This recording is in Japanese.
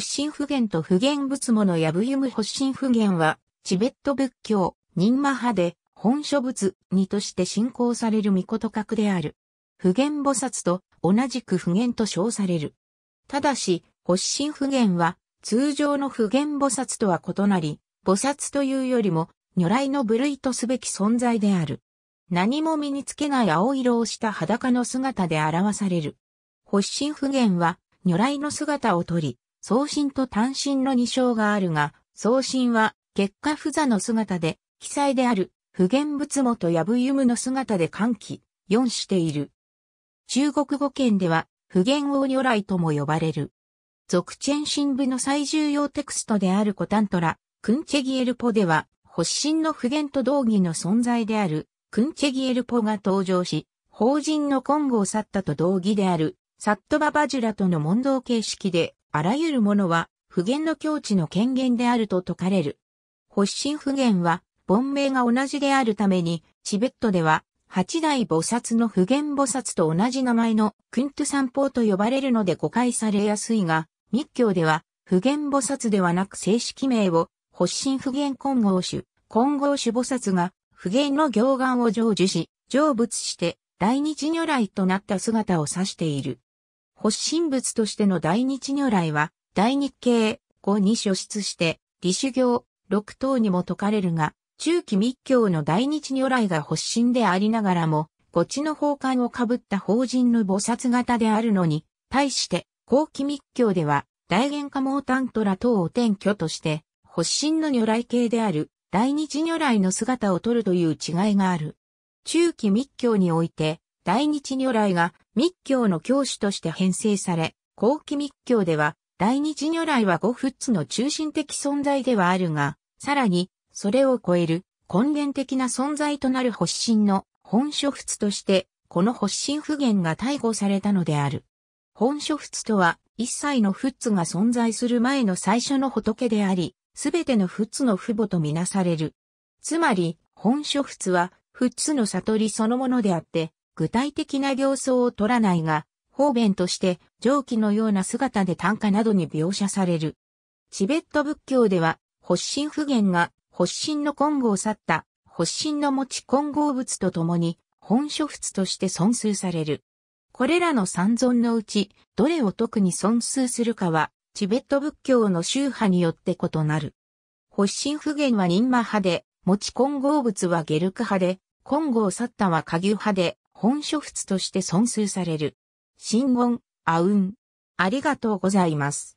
発信不言と不言仏ものやぶゆむ発信不言は、チベット仏教、人マ派で、本書仏にとして信仰される御事格である。不言菩薩と同じく不言と称される。ただし、発信不言は、通常の不言菩薩とは異なり、菩薩というよりも、如来の部類とすべき存在である。何も身につけない青色をした裸の姿で表される。発信不言は、如来の姿をとり、送信と単身の2章があるが、送信は結果不座の姿で、記載である、不現物元やぶゆむの姿で歓喜、4している。中国語圏では、不言王如来とも呼ばれる。俗チェン新部の最重要テクストであるコタントラ、クンチェギエルポでは、発神の不言と道義の存在である、クンチェギエルポが登場し、法人の後を去ったと同義である、サットババジュラとの問答形式であらゆるものは、普賢の境地の権限であると説かれる。発心普賢は、本命が同じであるために、チベットでは、八大菩薩の普賢菩薩と同じ名前のクントゥ三法と呼ばれるので誤解されやすいが、密教では、普賢菩薩ではなく正式名を、発心普賢混合種、混合種菩薩が、普賢の行願を成就し、成仏して、大日如来となった姿を指している。発信物としての大日如来は、大日系語に初出して、理修行、六等にも説かれるが、中期密教の大日如来が発信でありながらも、こちの宝冠をかぶった法人の菩薩型であるのに、対して、後期密教では、大元化毛タントラ等を転居として、発信の如来系である、大日如来の姿を取るという違いがある。中期密教において、大日如来が密教の教師として編成され、後期密教では、大日如来は五仏の中心的存在ではあるが、さらに、それを超える根源的な存在となる発信の本書仏として、この発信普言が逮捕されたのである。本書仏とは、一切の仏が存在する前の最初の仏であり、すべての仏の父母とみなされる。つまり、本書仏は、仏の悟りそのものであって、具体的な行走を取らないが、方便として上記のような姿で短歌などに描写される。チベット仏教では、発信不言が、発信の根語を去った、発信の持ち混合物とともに、本書仏として尊崇される。これらの三尊のうち、どれを特に尊崇するかは、チベット仏教の宗派によって異なる。発信不言は忍魔派で、持ち混合物はゲルク派で、混合去ったは下牛派で、本書仏として存数される。新言、あうん。ありがとうございます。